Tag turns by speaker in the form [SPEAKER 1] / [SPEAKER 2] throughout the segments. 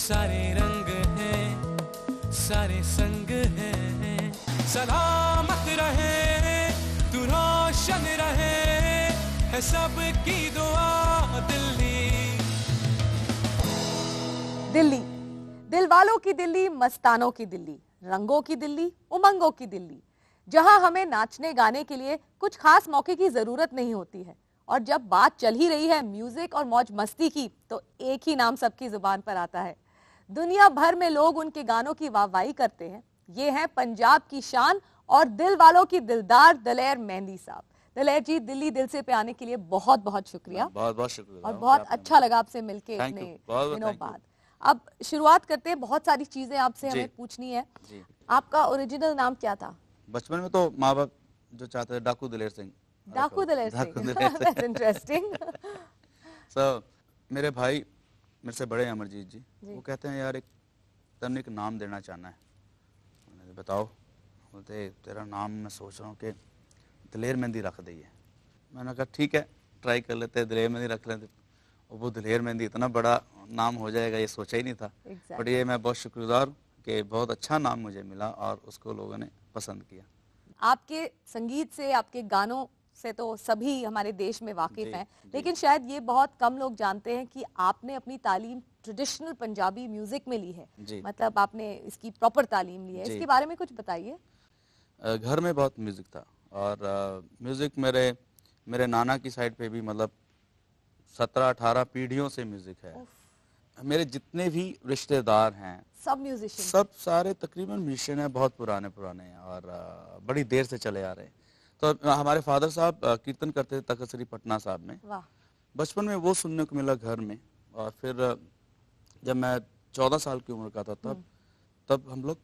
[SPEAKER 1] सारे रंग हैं सारे संग हैं सलामत रहे तू रोशन रहे है दुआ दिल्ली
[SPEAKER 2] दिल्ली दिल वालों की दिल्ली मस्तानों की दिल्ली रंगों की दिल्ली उमंगों की दिल्ली जहां हमें नाचने गाने के लिए कुछ खास मौके की जरूरत नहीं होती है और जब बात चल ही रही है म्यूजिक और मौज मस्ती की तो एक ही नाम सबकी जुबान पर आता है दुनिया भर में लोग उनके गानों की वाहवाही करते हैं ये है पंजाब की शान और दिल वालों की दिलदार दलेर मेहंदी साहब दलेर जी दिल्ली दिल से पे आने के लिए बहुत बहुत शुक्रिया
[SPEAKER 1] बहुत बहुत शुक्रिया और बहुत
[SPEAKER 2] अच्छा लगा आपसे मिलके इतने दिनों बाद अब शुरुआत करते हैं बहुत सारी चीजें आपसे हमें पूछनी है आपका ओरिजिनल नाम क्या था
[SPEAKER 1] बचपन में तो माँ बाप जो चाहते थे डाकू दिलेर सिंह
[SPEAKER 2] दाखुदल ऐसे इंटरेस्टिंग
[SPEAKER 1] सर मेरे भाई मेरे से बड़े अमरजीत जी, वो कहते हैं यार एक तन एक नाम देना चाहना है बताओ बोलते तेरा नाम मैं सोच रहा हूँ कि दलेर मेहंदी रख दी है मैंने कहा ठीक है ट्राई कर लेते हैं दलेर मेहंदी रख लेते वो दलेर मेहंदी इतना बड़ा नाम हो जाएगा ये सोचा ही नहीं था बट ये मैं बहुत शुक्रगुजार हूँ कि बहुत अच्छा नाम मुझे मिला और उसको लोगों ने पसंद किया
[SPEAKER 2] आपके संगीत से आपके गानों से तो सभी हमारे देश में वाकिफ़ हैं लेकिन शायद ये बहुत कम लोग जानते हैं कि आपने अपनी तालीम ट्रेडिशनल पंजाबी म्यूज़िक में ली है मतलब आपने इसकी प्रॉपर तालीम ली है इसके बारे में कुछ बताइए
[SPEAKER 1] घर में बहुत म्यूज़िक था और म्यूज़िक मेरे मेरे नाना की साइड पे भी मतलब सत्रह अठारह पीढ़ियों से म्यूज़िक है मेरे जितने भी रिश्तेदार हैं सब म्यूजिशियन सब सारे तकरीबन म्यूजिशियन हैं बहुत पुराने पुराने और बड़ी देर से चले आ रहे हैं तो हमारे फादर साहब कीर्तन करते थे श्री पटना साहब में बचपन में वो सुनने को मिला घर में और फिर जब मैं चौदह साल की उम्र का था तब हम्म। तब हम लोग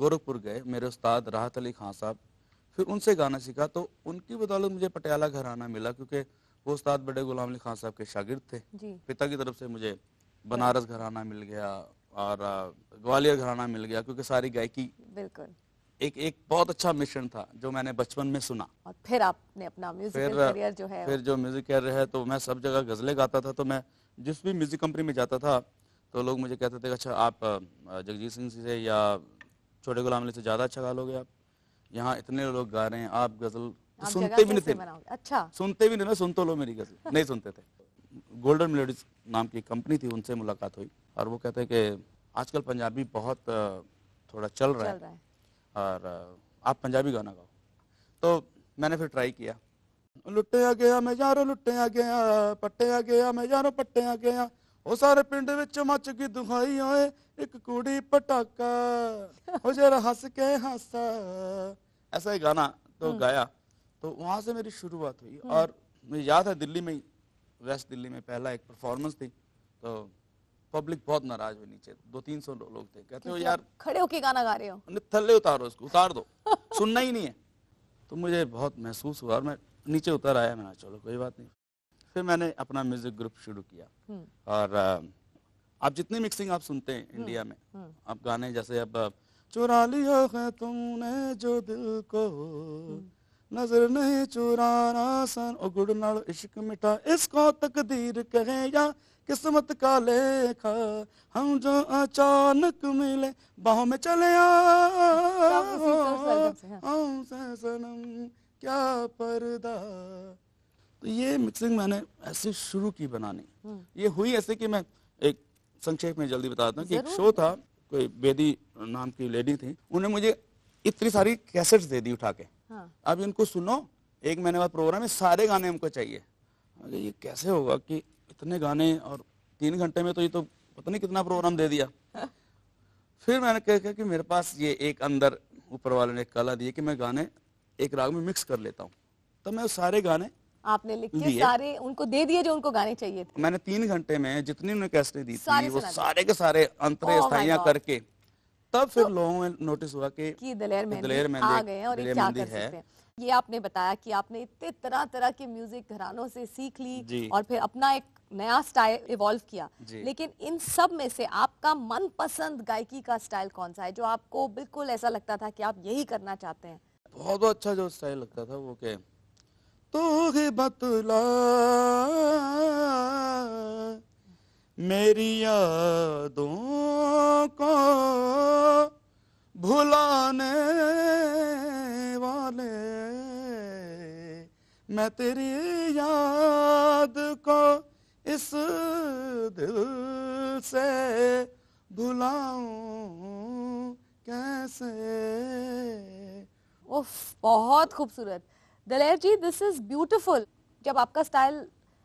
[SPEAKER 1] गोरखपुर गए मेरे उस्ताद राहत अली खान साहब फिर उनसे गाना सीखा तो उनकी बदौलत मुझे पटियाला घर आना मिला क्योंकि वो उस्ताद बड़े गुलाम अली खान साहब के शागिर्द थे पिता की तरफ से मुझे बनारस घराना मिल गया और ग्वालियर घराना मिल गया क्योंकि सारी गायकी बिल्कुल एक एक बहुत अच्छा मिशन था जो मैंने बचपन में सुना और
[SPEAKER 2] फिर आपने अपना म्यूजिक करियर जो है फिर
[SPEAKER 1] जो म्यूजिक करियर है तो मैं सब जगह गजलें गाता था तो मैं जिस भी म्यूजिक कंपनी में जाता था तो लोग मुझे कहते थे अच्छा आप जगजीत सिंह से या छोटे गुलाम से ज़्यादा अच्छा गा लोगे आप यहाँ इतने लोग गा रहे हैं आप गजल सुनते भी नहीं थे
[SPEAKER 2] अच्छा सुनते
[SPEAKER 1] भी नहीं ना सुनते तो लो मेरी गजल नहीं सुनते थे गोल्डन मेलोडीज नाम की कंपनी थी उनसे मुलाकात हुई और वो कहते हैं कि आजकल पंजाबी बहुत थोड़ा चल रहा है और आप पंजाबी गाना गाओ तो मैंने फिर ट्राई किया लुटे आ गया मैं यारो आ गया पट्टे आ गया मैं यारो आ गया वो सारे पिंड मच ਮੱਚ दुखाई आए एक कुड़ी पटाका वो जरा हंस के हंसा ऐसा ही गाना तो हाँ। गाया तो वहाँ से मेरी शुरुआत हुई हाँ। और मुझे याद है दिल्ली में वेस्ट दिल्ली में पहला एक परफॉर्मेंस थी तो पब्लिक बहुत नाराज हुई नीचे दो तीन सौ लो, लोग थे कहते हो मतलब यार
[SPEAKER 2] खड़े होके गाना गा रहे हो
[SPEAKER 1] थल्ले उतारो इसको उतार दो सुनना ही नहीं है तो मुझे बहुत महसूस हुआ और मैं नीचे उतर आया मैंने चलो कोई बात नहीं फिर मैंने अपना म्यूजिक ग्रुप शुरू किया हम्म। और आप जितनी मिक्सिंग आप सुनते हैं हम्म, इंडिया में हम्म। आप गाने जैसे अब चुरा लिया है तुमने जो दिल को नजर नहीं चुराना सन ओ गुड़ नाल इश्क मिटा इसको तकदीर कहे या किस्मत का लेखा हम जो अचानक मिले बाहों में चले तो हाँ। सनम क्या पर्दा तो ये मिक्सिंग मैंने ऐसे शुरू की बनानी हम्म। ये हुई ऐसे कि मैं एक संक्षेप में जल्दी बताता हूँ कि एक शो था कोई बेदी नाम की लेडी थी उन्हें मुझे इतनी सारी कैसेट्स दे दी उठा के हाँ। अब इनको सुनो एक महीने बाद प्रोग्राम है सारे गाने हमको चाहिए ये कैसे होगा कि इतने गाने और तीन घंटे में तो ये तो पता नहीं कितना प्रोग्राम दे दिया फिर मैंने कह कहा कि मेरे पास ये एक अंदर ऊपर वाले ने कला दी कि मैं गाने एक राग में मिक्स कर लेता हूँ तो मैं सारे गाने
[SPEAKER 2] आपने लिखे सारे उनको दे दिए जो उनको गाने चाहिए
[SPEAKER 1] थे मैंने तीन घंटे में जितनी उन्हें कैसे दी थी वो सारे के सारे अंतरे oh स्थानियां करके तब फिर तो लोगों में नोटिस हुआ कि
[SPEAKER 2] दलेर में में दलेर आ गए और क्या कर सकते हैं ये आपने बताया कि आपने इतने तरह तरह के म्यूजिक घरानों से सीख ली और फिर अपना एक नया स्टाइल इवॉल्व किया लेकिन इन सब में से आपका मनपसंद गायकी का स्टाइल कौन सा है जो आपको बिल्कुल ऐसा लगता था कि आप यही करना चाहते हैं
[SPEAKER 1] बहुत अच्छा जो स्टाइल लगता था वो क्या तो बतला मेरी यादों को भुलाने वाले मैं तेरी याद को इस दिल से भुलाऊं कैसे
[SPEAKER 2] उफ बहुत खूबसूरत Daler ji this is beautiful जब आपका स्टाइल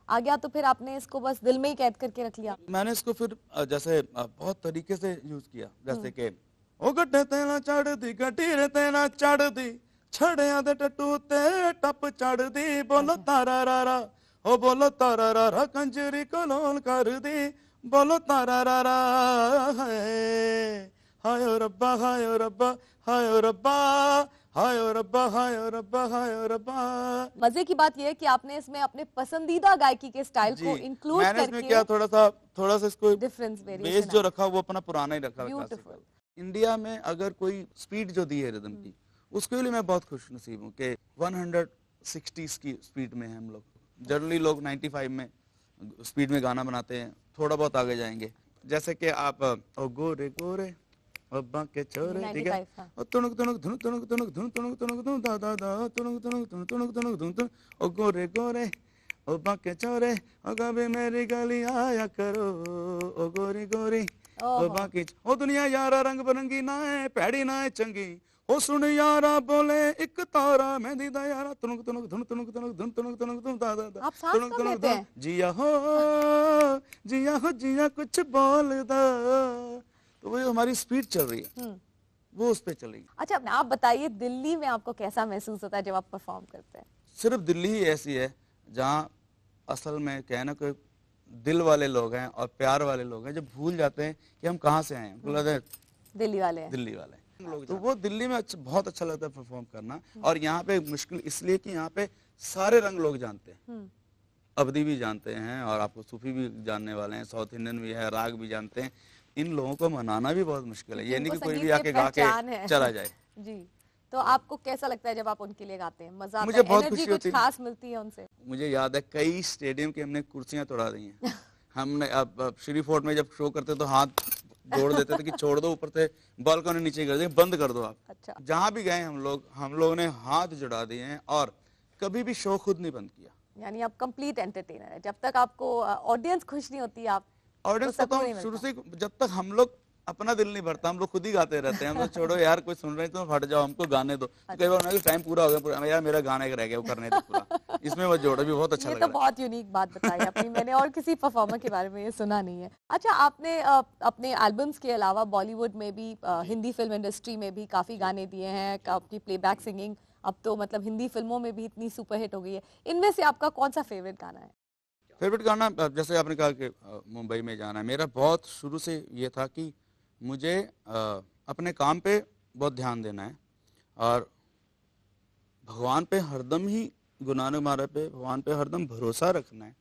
[SPEAKER 2] आ गया तो फिर आपने इसको बस दिल में ही कैद करके रख लिया
[SPEAKER 1] मैंने इसको फिर जैसे बहुत तरीके से यूज किया जैसे हम्म। कि ओ गड्ढे तेना चढ़ दी गटीर तेना चढ़ दी ਛੜਿਆਂ ਦੇ टप चढ़ दी बोलो हाँ। तारा रारा ओ बोलो तारा रारा कंजरी कलोल कर दी बोलो तारा रारा ਹਾਏ ਰੱਬਾ ਹਾਏ ਰੱਬਾ हाय और रब्बा हाय और रब्बा हाय रब्बा मजे की
[SPEAKER 2] बात यह है कि आपने इसमें अपने पसंदीदा गायकी के स्टाइल को इंक्लूड करके इसमें क्या
[SPEAKER 1] थोड़ा सा थोड़ा सा इसको डिफरेंस बेस जो रखा वो अपना पुराना ही रखा इंडिया में अगर कोई स्पीड जो दी है रिदम की उसके लिए मैं बहुत खुश नसीब हूँ कि 160 की स्पीड में है हम लोग जनरली लोग 95 में स्पीड में गाना बनाते हैं थोड़ा बहुत आगे जाएंगे जैसे कि आप ओ गोरे गोरे अब्बा के चोरे ठीक है और हाँ। धुन धुन धुन दा दा दा धुन धुन ओ गोरे गोरे चोरे ओ कभी मेरी गली आया करो ओ गोरी गोरी ओ बाकी ओ दुनिया यारा रंग बिरंगी ना है पैड़ी ना है चंगी ਉਹ ਸੁਣ ਯਾਰਾ ਬੋਲੇ ਇੱਕ ਤਾਰਾ ਮਹਿੰਦੀ ਦਾ ਯਾਰਾ ਤੁਨਕ ਤੁਨਕ ਧੁਨ ਤੁਨਕ ਤੁਨਕ ਧੁਨ ਤੁਨਕ ਤੁਨਕ ਧੁਨ ਦਾ ਦਾ आप सांस कम लेते हैं जिया हो जिया हो जिया कुछ बोलदा तो वो हमारी स्पीड चल रही है वो उस पे चल रही है
[SPEAKER 2] अच्छा आप बताइए दिल्ली में आपको कैसा महसूस होता है जब आप परफॉर्म करते हैं
[SPEAKER 1] सिर्फ दिल्ली ही ऐसी है जहाँ असल में कहना कोई दिल वाले लोग हैं और प्यार वाले लोग हैं जो भूल जाते हैं कि हम कहाँ से आए हैं भूल दिल्ली वाले दिल्ली वाले तो वो दिल्ली में अच्छा, बहुत अच्छा लगता है परफॉर्म करना और यहाँ पे मुश्किल इसलिए कि यहाँ पे सारे रंग लोग जानते हैं हम्म। अवधि भी जानते हैं और आपको सूफी भी जानने वाले हैं साउथ इंडियन भी है राग भी जानते हैं इन लोगों को मनाना भी बहुत मुश्किल है यानी कि कोई भी आके गा के चला जाए
[SPEAKER 2] जी तो आपको कैसा लगता है जब आप उनके लिए गाते हैं मजा मुझे बहुत खुशी होती है खास मिलती है उनसे
[SPEAKER 1] मुझे याद है कई स्टेडियम के हमने कुर्सियां तोड़ा दी हैं हमने अब श्री फोर्ट में जब शो करते तो हाथ छोड़ देते थे कि छोड़ दो ऊपर से बालकनी नीचे कर दे बंद कर दो आप अच्छा जहाँ भी गए हम लोग हम लोगों ने हाथ जुड़ा दिए हैं और कभी भी शो खुद नहीं बंद किया
[SPEAKER 2] यानी आप कंप्लीट एंटरटेनर है जब तक आपको ऑडियंस uh, खुश नहीं होती आप
[SPEAKER 1] ऑडियंस तो को तो शुरू से जब तक हम लोग अपना दिल नहीं भरता हम लोग खुद ही गाते रहते हैं हम लोग छोड़ो यार कोई सुन रहे तो हट जाओ हमको गाने दो तो कई बार टाइम पूरा हो गया पूरा यार मेरा गाना एक रह गया वो करने दो पूरा इसमें वो जोड़ो भी बहुत अच्छा ये लग तो
[SPEAKER 2] बहुत यूनिक बात बताई अपनी मैंने और किसी परफॉर्मर के बारे में ये सुना नहीं है अच्छा आपने अपने एल्बम्स के अलावा बॉलीवुड में भी हिंदी फिल्म इंडस्ट्री में भी काफ़ी गाने दिए हैं आपकी प्ले सिंगिंग अब तो मतलब हिंदी फिल्मों में भी इतनी सुपरहिट हो गई है इनमें से आपका कौन सा फेवरेट गाना है
[SPEAKER 1] फेवरेट गाना जैसे आपने कहा कि मुंबई में जाना है मेरा बहुत शुरू से ये था कि मुझे अपने काम पे बहुत ध्यान देना है और भगवान पे हरदम ही गुरु नानक महाराज पे भगवान पे हरदम भरोसा रखना है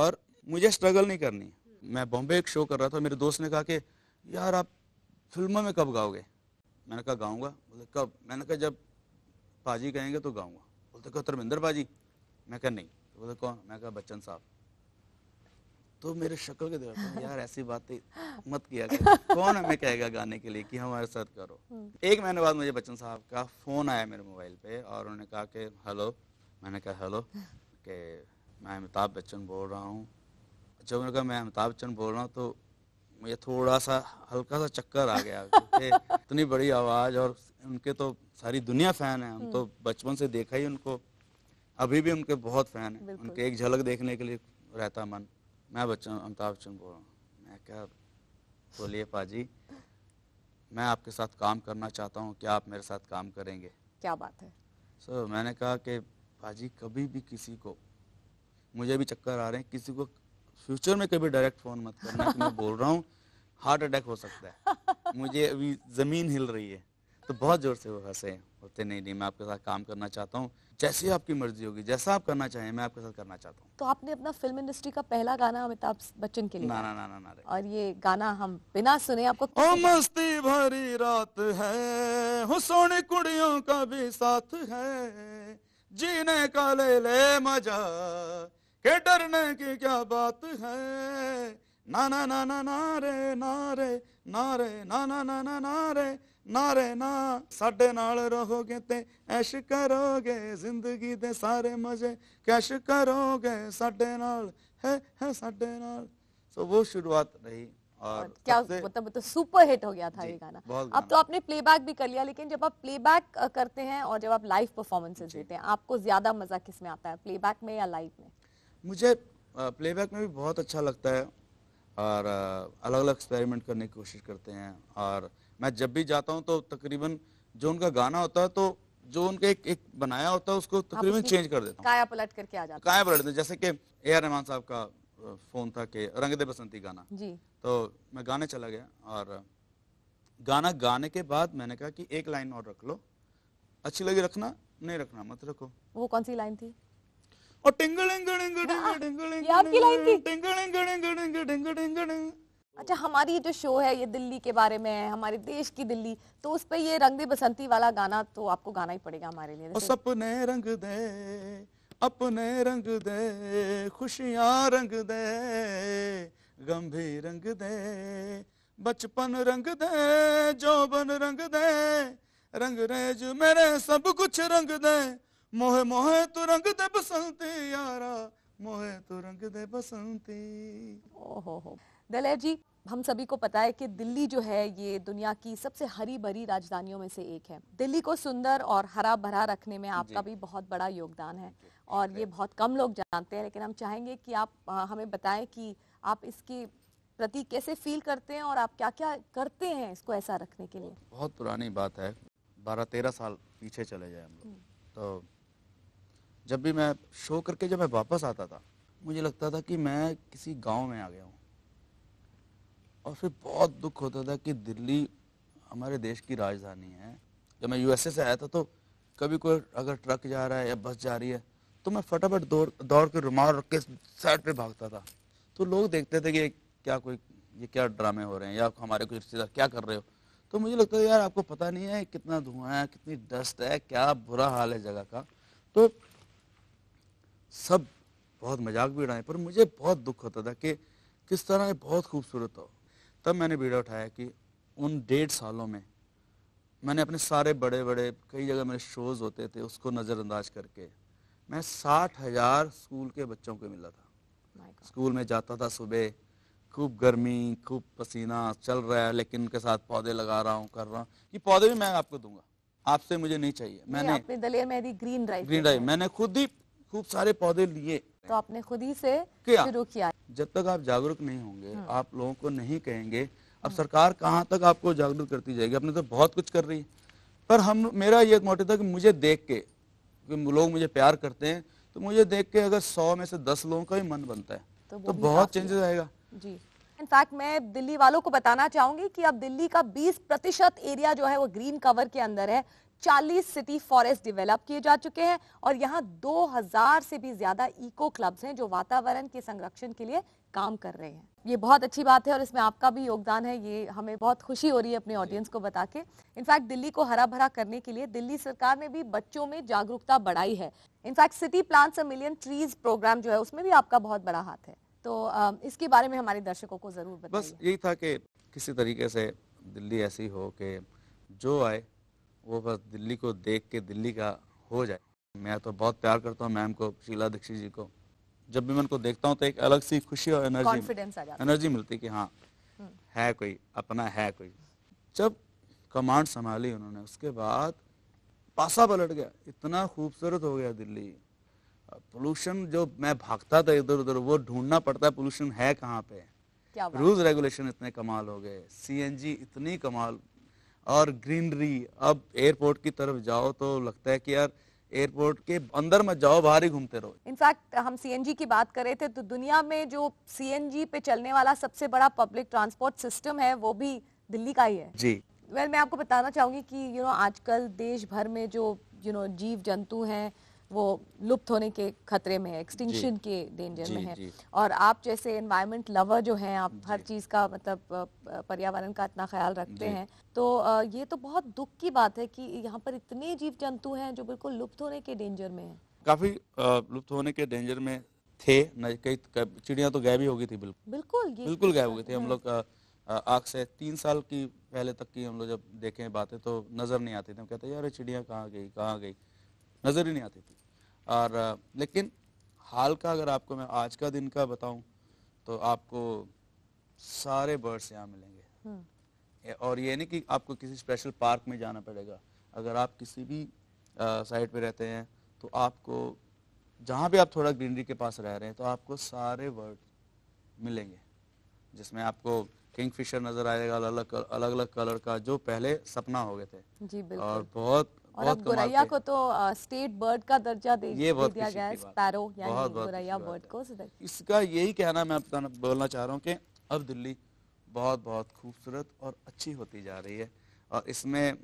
[SPEAKER 1] और मुझे स्ट्रगल नहीं करनी मैं बॉम्बे एक शो कर रहा था मेरे दोस्त ने कहा कि यार आप फिल्मों में कब गाओगे मैंने कहा गाऊंगा बोले कब मैंने कहा जब पाजी कहेंगे तो गाऊंगा बोलते कहो धर्मेंद्र पाजी मैं कहा नहीं बोले कौन मैं कहा बच्चन साहब तो मेरे शक्ल के देखा यार ऐसी बातें मत किया कौन हमें कहेगा गाने के लिए कि हमारे साथ करो हम्म। एक महीने बाद मुझे बच्चन साहब का फ़ोन आया मेरे मोबाइल पे और उन्होंने कहा कि हेलो मैंने कहा हेलो कि मैं अमिताभ बच्चन बोल रहा हूँ जब उन्होंने कहा मैं अमिताभ बच्चन बोल रहा हूँ तो मुझे थोड़ा सा हल्का सा चक्कर आ गया इतनी बड़ी आवाज़ और उनके तो सारी दुनिया फ़ैन है हम तो हम्म। बचपन से देखा ही उनको अभी भी उनके बहुत फ़ैन है उनके एक झलक देखने के लिए रहता मन मैं बच्चन अमिताभ बच्चन बोल रहा हूँ मैं क्या बोलिए पाजी मैं आपके साथ काम करना चाहता हूँ क्या आप मेरे साथ काम करेंगे क्या बात है सर so, मैंने कहा कि पाजी कभी भी किसी को मुझे भी चक्कर आ रहे हैं किसी को फ्यूचर में कभी डायरेक्ट फ़ोन मत करना कि मैं बोल रहा हूँ हार्ट अटैक हो सकता है मुझे अभी ज़मीन हिल रही है तो बहुत ज़ोर से वो हंसे हैं बोलते नहीं नहीं मैं आपके साथ काम करना चाहता हूँ जैसी आपकी मर्जी होगी जैसा आप करना चाहें मैं आपके साथ करना चाहता हूँ
[SPEAKER 2] तो आपने अपना फिल्म इंडस्ट्री का पहला गाना अमिताभ बच्चन के लिए ना ना ना ना, ना और ये गाना हम बिना सुने आपको ओ
[SPEAKER 1] मस्ती भरी रात है सोने कुड़ियों का भी साथ है जीने का ले ले मजा के डरने की क्या बात है ना ना ना ना ना रे ना रे ना रे ना ना ना ना ना रे ਨਾ ना ਸਾਡੇ नाल रहोगे ते ऐश करोगे जिंदगी दे सारे मजे कैश करोगे ਸਾਡੇ नाल है है साढ़े नाल सो वो शुरुआत रही और क्या मतलब
[SPEAKER 2] तो सुपर हिट हो गया था ये गाना अब तो आपने प्लेबैक भी कर लिया लेकिन जब आप प्लेबैक करते हैं और जब आप लाइव परफॉर्मेंसेस देते हैं आपको ज्यादा मजा किस में आता है प्लेबैक में या लाइव में
[SPEAKER 1] मुझे प्लेबैक में भी बहुत अच्छा लगता है और अलग अलग एक्सपेरिमेंट करने की कोशिश करते हैं और मैं जब भी जाता हूँ तो तकरीबन जो उनका गाना होता है तो जो उनका एक, एक बनाया होता है उसको तकरीबन चेंज कर देता काया
[SPEAKER 2] पलट करके आ जाता काया पलट
[SPEAKER 1] जैसे कि ए आर रहमान साहब का फोन था कि रंग दे बसंती गाना जी तो मैं गाने चला गया और गाना गाने के बाद मैंने कहा कि एक लाइन और रख लो अच्छी लगी रखना नहीं रखना मत रखो वो कौन सी लाइन थी और टिंगलिंग लाइन थी
[SPEAKER 2] अच्छा हमारी जो शो है ये दिल्ली के बारे में है हमारे देश की दिल्ली तो उस पर ये रंग दे बसंती वाला गाना तो आपको गाना ही पड़ेगा हमारे लिए
[SPEAKER 1] सपने रंग दे अपने रंग दे खुशियाँ रंग दे गम भी रंग दे बचपन रंग दे जौबन रंग दे रंग रेज मेरे सब कुछ रंग दे मोहे मोहे तू तो रंग दे बसंती यारा मोहे तू तो रंग दे बसंती ओहो
[SPEAKER 2] दलैर जी हम सभी को पता है कि दिल्ली जो है ये दुनिया की सबसे हरी भरी राजधानियों में से एक है दिल्ली को सुंदर और हरा भरा रखने में आपका भी बहुत बड़ा योगदान है और ये बहुत कम लोग जानते हैं लेकिन हम चाहेंगे कि आप हमें बताएं कि आप इसके प्रति कैसे फील करते हैं और आप क्या क्या करते हैं इसको ऐसा रखने के लिए
[SPEAKER 1] बहुत पुरानी बात है बारह तेरह साल पीछे चले जाए हम लोग हम्म। तो जब भी मैं शो करके जब मैं वापस आता था मुझे लगता था कि मैं किसी गाँव में आ गया हूँ और फिर बहुत दुख होता था कि दिल्ली हमारे देश की राजधानी है जब मैं यूएसए से आया था तो कभी कोई अगर ट्रक जा रहा है या बस जा रही है तो मैं फटाफट दौड़ दौड़ के रुमाल रख के साइड पे भागता था तो लोग देखते थे कि क्या कोई ये क्या ड्रामे हो रहे हैं या हमारे कोई रिश्तेदार क्या कर रहे हो तो मुझे लगता था यार आपको पता नहीं है कितना धुआं है कितनी डस्ट है क्या बुरा हाल है जगह का तो सब बहुत मजाक भी उड़ाए पर मुझे बहुत दुख होता था कि किस तरह ये बहुत खूबसूरत हो तब मैंने बीड़ा उठाया कि उन डेढ़ सालों में मैंने अपने सारे बड़े बड़े कई जगह मेरे शोज़ होते थे उसको नज़रअंदाज करके मैं साठ हज़ार स्कूल के बच्चों को मिला था स्कूल में जाता था सुबह खूब गर्मी खूब पसीना चल रहा है लेकिन उनके साथ पौधे लगा रहा हूँ कर रहा हूँ ये पौधे भी मैं आपको दूंगा आपसे मुझे नहीं चाहिए मैंने अपने
[SPEAKER 2] Daler green drive green drive
[SPEAKER 1] मैंने खुद ही खूब सारे पौधे लिए
[SPEAKER 2] तो आपने खुद ही से शुरू किया
[SPEAKER 1] जब तक आप जागरूक नहीं होंगे हाँ। आप लोगों को नहीं कहेंगे अब हाँ। सरकार कहाँ तक आपको जागरूक करती जाएगी अपने तो बहुत कुछ कर रही है पर हम मेरा ये मोटिव था कि मुझे देख के कि लोग मुझे प्यार करते हैं तो मुझे देख के अगर सौ में से दस लोगों का ही मन बनता है तो, तो बहुत चेंजेस आएगा
[SPEAKER 2] जी इनफैक्ट मैं दिल्ली वालों को बताना चाहूंगी कि अब दिल्ली का 20 प्रतिशत एरिया जो है वो ग्रीन कवर के अंदर है 40 सिटी फॉरेस्ट डेवलप किए जा चुके हैं और यहाँ 2000 से भी ज्यादा इको क्लब्स हैं जो वातावरण के संरक्षण के लिए काम कर रहे हैं ये बहुत अच्छी बात है और इसमें आपका भी योगदान है ये हमें बहुत खुशी हो रही है अपने ऑडियंस को बता के इनफैक्ट दिल्ली को हरा भरा करने के लिए दिल्ली सरकार ने भी बच्चों में जागरूकता बढ़ाई है in fact city plants a million trees program जो है उसमें भी आपका बहुत बड़ा हाथ है तो इसके बारे में हमारे दर्शकों को जरूर
[SPEAKER 1] बताइए बस यही था कि किसी तरीके से दिल्ली ऐसी हो कि जो आए वो बस दिल्ली को देख के दिल्ली का हो जाए मैं तो बहुत प्यार करता हूँ मैम को शीला दीक्षित जी को जब भी मैं उनको देखता हूँ तो एक अलग सी खुशी और एनर्जी एनर्जी मिलती कि हाँ हम्म। है कोई अपना है कोई जब कमांड संभाली उन्होंने उसके बाद पासा पलट गया इतना खूबसूरत हो गया दिल्ली पोल्यूशन जो मैं भागता था इधर उधर वो ढूंढना पड़ता है पोल्यूशन है कहाँ पे रूल्स रेगुलेशन इतने कमाल हो गए सीएनजी इतनी कमाल और ग्रीनरी अब एयरपोर्ट की तरफ जाओ तो लगता है कि यार एयरपोर्ट के अंदर मत जाओ बाहर ही घूमते रहो
[SPEAKER 2] इनफैक्ट हम सीएनजी की बात कर रहे थे तो दुनिया में जो सीएनजी पे चलने वाला सबसे बड़ा पब्लिक ट्रांसपोर्ट सिस्टम है वो भी दिल्ली का ही है जी वेल well, मैं आपको बताना चाहूंगी कि यू you नो know, आजकल देश भर में जो यू you नो know, जीव जंतु हैं वो लुप्त होने के खतरे में है एक्सटिंक्शन के डेंजर में है और आप जैसे एनवायरनमेंट लवर जो हैं आप हर चीज़ का मतलब पर्यावरण का इतना ख्याल रखते हैं तो ये तो बहुत दुख की बात है कि यहाँ पर इतने जीव जंतु हैं जो बिल्कुल लुप्त होने के डेंजर में हैं
[SPEAKER 1] काफ़ी लुप्त होने के डेंजर में थे कई चिड़िया तो गायब ही हो गई थी बिल्कुल बिल्कुल बिल्कुल तो गायब हो गई थी हम लोग आग से तीन साल की पहले तक की हम लोग जब देखे बातें तो नज़र नहीं आती थी हम कहते यार चिड़िया कहाँ गई कहाँ गई नज़र ही नहीं आती थी और लेकिन हाल का अगर आपको मैं आज का दिन का बताऊं तो आपको सारे बर्ड्स यहाँ मिलेंगे
[SPEAKER 2] हम्म।
[SPEAKER 1] और ये नहीं कि आपको किसी स्पेशल पार्क में जाना पड़ेगा अगर आप किसी भी साइड पे रहते हैं तो आपको जहाँ भी आप थोड़ा ग्रीनरी के पास रह रहे हैं तो आपको सारे बर्ड मिलेंगे जिसमें आपको किंगफिशर नज़र आएगा अलग अलग अलग अलग कलर का जो पहले सपना हो गए थे और बहुत और अब गोरैया
[SPEAKER 2] को तो स्टेट बर्ड का दर्जा दे, दिया गया है स्पैरो गोरैया बर्ड को
[SPEAKER 1] इसका यही कहना मैं आपको बोलना चाह रहा हूँ कि अब दिल्ली बहुत बहुत खूबसूरत और अच्छी होती जा रही है और इसमें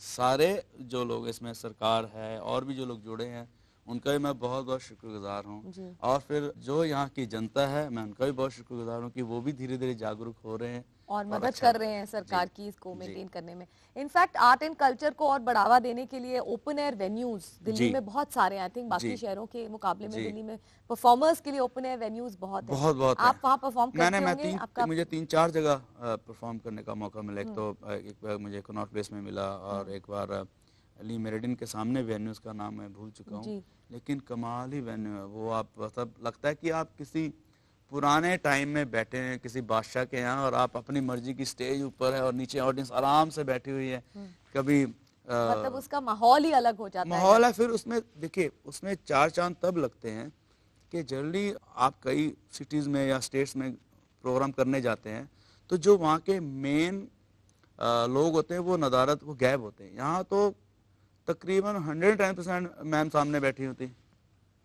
[SPEAKER 1] सारे जो लोग इसमें सरकार है और भी जो लोग जुड़े हैं उनका भी मैं बहुत बहुत शुक्रगुजार हूँ और फिर जो यहाँ की जनता है मैं उनका भी बहुत शुक्रगुजार हूँ कि वो भी धीरे धीरे जागरूक हो रहे हैं और मदद अच्छा कर रहे हैं
[SPEAKER 2] सरकार की इसको मेंटेन करने में इनफैक्ट आर्ट एंड कल्चर को और बढ़ावा देने के लिए ओपन एयर वेन्यूज दिल्ली में बहुत सारे आई थिंक बाकी शहरों के मुकाबले में दिल्ली में परफॉर्मर्स के लिए ओपन एयर वेन्यूज बहुत बहुत बहुत आप वहाँ परफॉर्म मैंने मैं तीन, आपका मुझे
[SPEAKER 1] तीन चार जगह परफॉर्म करने का मौका मिला एक हम्म। तो एक बार मुझे कनॉट प्लेस में मिला और हम्म। एक बार अली मेरेडिन के सामने वेन्यूज का नाम मैं भूल चुका हूँ लेकिन कमाल ही वेन्यू है वो आप मतलब लगता है कि आप किसी पुराने टाइम में बैठे हैं किसी बादशाह के यहाँ और आप अपनी मर्जी की स्टेज ऊपर है और नीचे ऑडियंस आराम से बैठी हुई है हम्म। कभी मतलब
[SPEAKER 2] उसका माहौल ही अलग हो जाता है माहौल है फिर
[SPEAKER 1] उसमें देखिए उसमें चार चांद तब लगते हैं कि जल्दी आप कई सिटीज़ में या स्टेट्स में प्रोग्राम करने जाते हैं तो जो वहाँ के मेन लोग होते हैं वो नदारत वो गैब होते हैं यहाँ तो तकरीबन हंड्रेड टेन परसेंट मैम सामने बैठी होती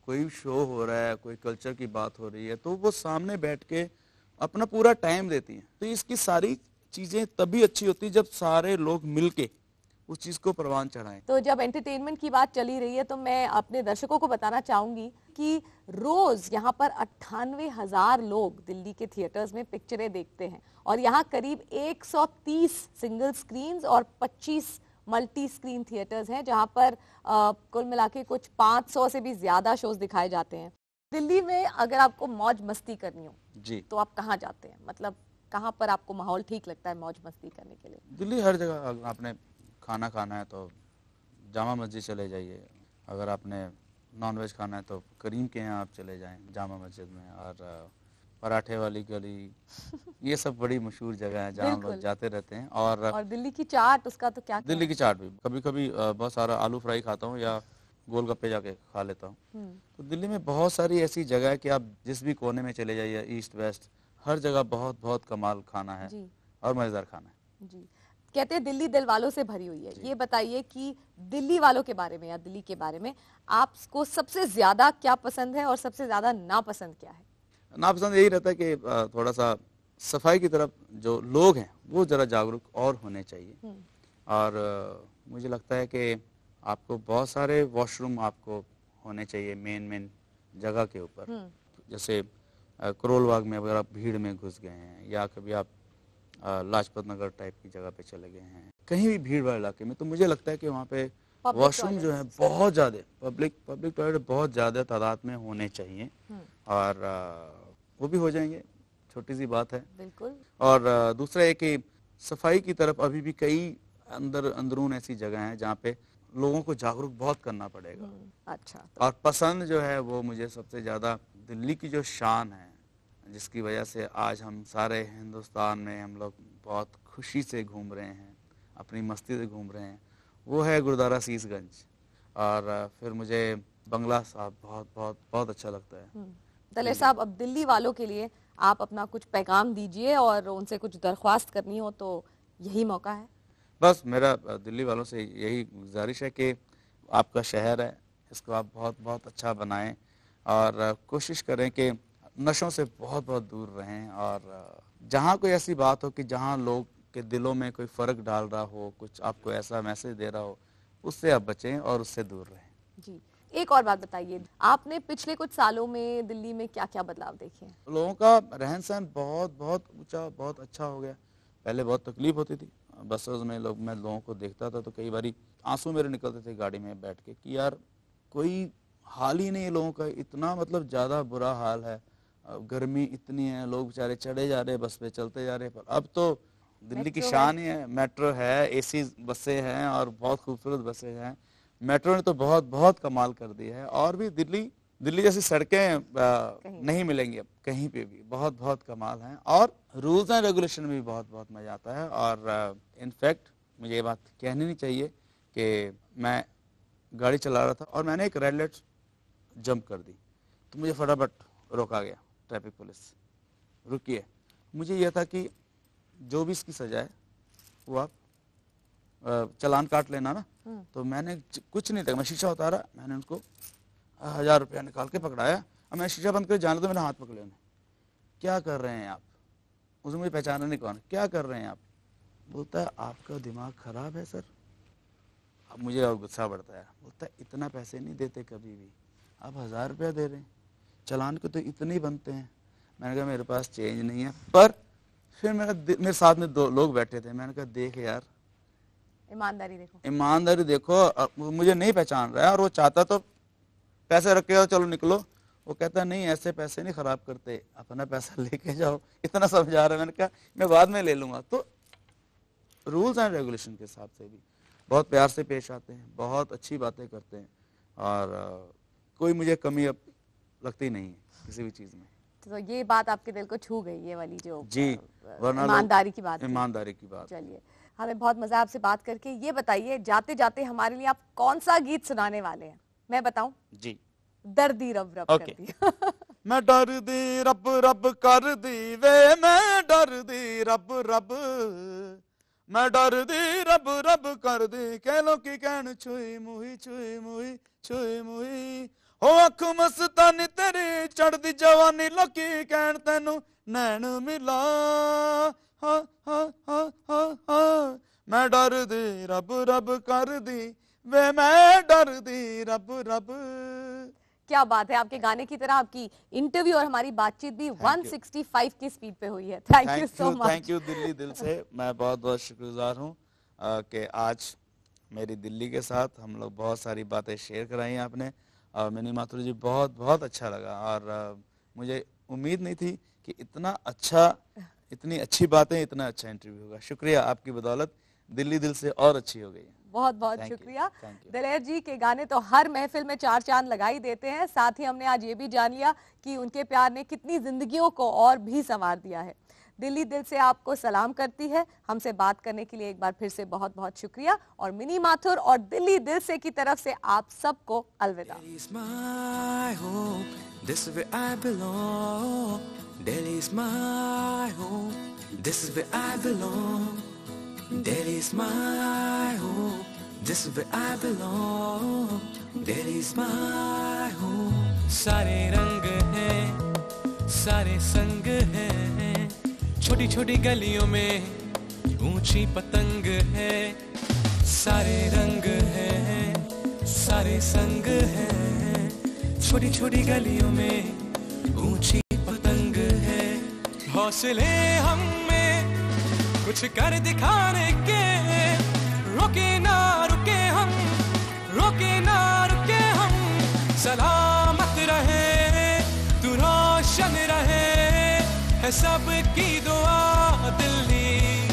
[SPEAKER 1] कोई शो हो रहा है कोई कल्चर की बात हो रही है तो वो सामने बैठ के अपना पूरा टाइम देती हैं तो इसकी सारी चीज़ें तभी अच्छी होती जब सारे लोग मिल उस चीज़ को परवान चढ़ाएं
[SPEAKER 2] तो जब एंटरटेनमेंट की बात चली रही है तो मैं अपने दर्शकों को बताना चाहूंगी कि रोज़ यहाँ पर अट्ठानवे हज़ार लोग दिल्ली के थिएटर्स में पिक्चरें देखते हैं और यहाँ करीब 130 सिंगल स्क्रीन और 25 मल्टी स्क्रीन थिएटर्स हैं जहां पर कुल मिला कुछ 500 से भी ज़्यादा शोज़ दिखाए जाते हैं दिल्ली में अगर आपको मौज मस्ती करनी हो जी तो आप कहाँ जाते हैं मतलब कहाँ पर आपको माहौल ठीक लगता है मौज मस्ती करने के लिए
[SPEAKER 1] दिल्ली हर जगह आपने खाना खाना है तो जामा मस्जिद चले जाइए अगर आपने नॉनवेज खाना है तो करीम के यहाँ आप चले जाएं जामा मस्जिद में और पराठे वाली गली ये सब बड़ी मशहूर जगह है जहाँ लोग जाते रहते हैं और, और
[SPEAKER 2] दिल्ली की चाट उसका तो क्या दिल्ली की
[SPEAKER 1] चाट भी कभी कभी बहुत सारा आलू फ्राई खाता हूँ या गोलगप्पे जाके खा लेता हूँ हम्म। तो दिल्ली में बहुत सारी ऐसी जगह है कि आप जिस भी कोने में चले जाइए ईस्ट वेस्ट हर जगह बहुत बहुत कमाल खाना है और मज़ेदार खाना
[SPEAKER 2] है जी कहते हैं दिल्ली दिल वालों से भरी हुई है ये बताइए कि दिल्ली वालों के बारे में या दिल्ली के बारे में आपको सबसे ज़्यादा क्या पसंद है और सबसे ज़्यादा नापसंद क्या है
[SPEAKER 1] नापसंद यही रहता है कि थोड़ा सा सफाई की तरफ जो लोग हैं वो ज़रा जागरूक और होने चाहिए हम्म। और मुझे लगता है कि आपको बहुत सारे वॉशरूम आपको होने चाहिए मेन मेन जगह के ऊपर हम्म। जैसे करोलबाग में अगर आप भीड़ में घुस गए हैं या कभी आप लाजपत नगर टाइप की जगह पे चले गए हैं कहीं भी भीड़ भाड़ इलाके में तो मुझे लगता है कि वहाँ पे वॉशरूम जो है बहुत ज़्यादा पब्लिक पब्लिक टॉयलेट बहुत ज़्यादा तादाद में होने चाहिए हम्म। और वो भी हो जाएंगे छोटी सी बात है बिल्कुल और दूसरा है कि सफाई की तरफ अभी भी कई अंदर अंदरून ऐसी जगह है जहाँ पे लोगों को जागरूक बहुत करना पड़ेगा
[SPEAKER 2] हम्म, अच्छा तो।
[SPEAKER 1] और पसंद जो है वो मुझे सबसे ज़्यादा दिल्ली की जो शान है जिसकी वजह से आज हम सारे हिंदुस्तान में हम लोग बहुत खुशी से घूम रहे हैं अपनी मस्ती से घूम रहे हैं वो है गुरुद्वारा सीसगंज और फिर मुझे बंगला साहब बहुत बहुत बहुत अच्छा लगता है
[SPEAKER 2] तले हम्म। साहब अब दिल्ली वालों के लिए आप अपना कुछ पैगाम दीजिए और उनसे कुछ दरख्वास्त करनी हो तो यही मौका है
[SPEAKER 1] बस मेरा दिल्ली वालों से यही गुजारिश है कि आपका शहर है इसको आप बहुत बहुत अच्छा बनाएं और कोशिश करें कि नशों से बहुत बहुत दूर रहें और जहाँ कोई ऐसी बात हो कि जहाँ लोग आपके दिलों में कोई फ़र्क डाल रहा हो कुछ आपको ऐसा मैसेज दे रहा हो उससे आप बचें और उससे दूर रहें
[SPEAKER 2] जी एक और बात बताइए आपने पिछले कुछ सालों में दिल्ली में क्या क्या बदलाव देखे
[SPEAKER 1] लोगों का रहन सहन बहुत बहुत ऊंचा बहुत अच्छा हो गया पहले बहुत तकलीफ होती थी बसेस में लोग मैं लोगों को देखता था तो कई बार आंसू मेरे निकलते थे गाड़ी में बैठ के कि यार कोई हाल ही नहीं लोगों का इतना मतलब ज़्यादा बुरा हाल है गर्मी इतनी है लोग बेचारे चढ़े जा रहे बस पे चलते जा रहे पर अब तो दिल्ली की शान है मेट्रो है एसी बसें हैं और बहुत खूबसूरत बसें हैं मेट्रो ने तो बहुत बहुत कमाल कर दी है और भी दिल्ली दिल्ली जैसी सड़कें नहीं मिलेंगी अब कहीं पे भी बहुत बहुत कमाल हैं और रूल्स एंड रेगुलेशन में भी बहुत बहुत मज़ा आता है और इनफैक्ट मुझे ये बात कहनी नहीं चाहिए कि मैं गाड़ी चला रहा था और मैंने एक रेड लाइट जंप कर दी तो मुझे फटाफट रोका गया ट्रैफिक पुलिस रुकिए मुझे यह था कि जो भी इसकी सजा है वो आप चलान काट लेना ना हम्म। तो मैंने कुछ नहीं था मैं शीशा उतारा मैंने उनको हज़ार रुपया निकाल के पकड़ाया अब मैं शीशा बंद कर जाने तो मैंने हाथ पकड़े उन्हें क्या कर रहे हैं आप उसमें मुझे पहचाना नहीं कौन क्या कर रहे हैं आप बोलता है आपका दिमाग ख़राब है सर अब मुझे और गुस्सा बढ़ता है बोलता है इतना पैसे नहीं देते कभी भी आप हज़ार रुपया दे रहे हैं चलान के तो इतने ही बनते हैं मैंने कहा मेरे पास चेंज नहीं है पर फिर मेरा मेरे साथ में दो लोग बैठे थे मैंने कहा देख यार
[SPEAKER 2] ईमानदारी देखो
[SPEAKER 1] ईमानदारी देखो मुझे नहीं पहचान रहा है और वो चाहता तो पैसे जाओ चलो निकलो वो कहता नहीं ऐसे पैसे नहीं खराब करते अपना पैसा लेके जाओ इतना समझा रहा है मैंने कहा मैं बाद में ले लूँगा तो रूल्स एंड रेगुलेशन के हिसाब से भी बहुत प्यार से पेश आते हैं बहुत अच्छी बातें करते हैं और कोई मुझे कमी अब लगती नहीं है किसी भी चीज़ में
[SPEAKER 2] तो ये बात आपके दिल को छू गई ये वाली जो
[SPEAKER 1] जी ईमानदारी की बात ईमानदारी की बात चलिए
[SPEAKER 2] हमें बहुत मजा आपसे बात करके ये बताइए जाते जाते हमारे लिए आप कौन सा गीत सुनाने वाले हैं मैं बताऊं जी दर्दी रब रब okay.
[SPEAKER 1] कर मैं डर दी रब रब कर दी वे मैं डर दी रब रब मैं डर दी रब रब कर दी कह लो की कहन छुई मुही छुई मुही छुई मुही ਹੋ ਅੱਖ ਮਸਤਾਨੀ जवानी ਚੜਦੀ कह तेन नैन मिला ਨੈਣ ਮਿਲਾ ਹਾ ਹਾ ਹਾ ਹਾ ਮੈਂ ਡਰਦੀ ਰੱਬ ਰੱਬ दी ਵੇ मैं डरती रब रब
[SPEAKER 2] क्या बात है आपके गाने की तरह आपकी इंटरव्यू और हमारी बातचीत भी 165 की स्पीड पे हुई है thank you so much thank you Delhi दिल से
[SPEAKER 1] मैं बहुत बहुत शुक्रगुजार हूँ आज मेरी दिल्ली के साथ हम लोग बहुत सारी बातें शेयर कराई आपने और मैंने माथुर जी बहुत बहुत अच्छा लगा और मुझे उम्मीद नहीं थी कि इतना अच्छा इतनी अच्छी बातें इतना अच्छा इंटरव्यू होगा शुक्रिया आपकी बदौलत दिल्ली दिल से और अच्छी हो गई
[SPEAKER 2] बहुत बहुत Thank शुक्रिया दलेर जी के गाने तो हर महफिल में चार चांद लगाई देते हैं साथ ही हमने आज ये भी जान लिया कि उनके प्यार ने कितनी जिंदगियों को और भी संवार दिया है दिल्ली दिल से आपको सलाम करती है हमसे बात करने के लिए एक बार फिर से बहुत बहुत शुक्रिया और मिनी माथुर और दिल्ली दिल से की तरफ से आप सबको अलविदा
[SPEAKER 1] This is where I belong. That is my home. Sare rang hai, sare sang hai. छोटी छोटी गलियों में ऊंची पतंग है सारे रंग है सारे संग है छोटी छोटी गलियों में ऊंची पतंग है हौसले हम में कुछ कर दिखाने के रोके ना रुके हम रोके ना रुके हम सलाह है सबकी दुआ दिल्ली